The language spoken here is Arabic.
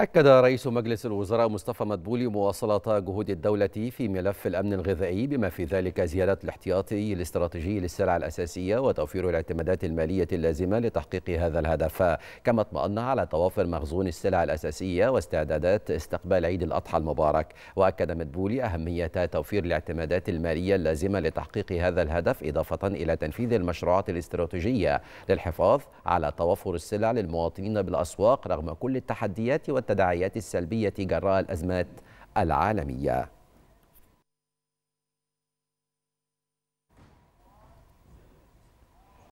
أكد رئيس مجلس الوزراء مصطفى مدبولي مواصلة جهود الدولة في ملف الأمن الغذائي بما في ذلك زيادة الاحتياطي الاستراتيجي للسلع الأساسية وتوفير الاعتمادات المالية اللازمة لتحقيق هذا الهدف كما اطمأن على توافر مخزون السلع الأساسية واستعدادات استقبال عيد الأضحى المبارك وأكد مدبولي أهمية توفير الاعتمادات المالية اللازمة لتحقيق هذا الهدف إضافة إلى تنفيذ المشروعات الاستراتيجية للحفاظ على توفر السلع للمواطنين بالأسواق رغم كل التحديات والتحديات والتداعيات السلبية جراء الأزمات العالمية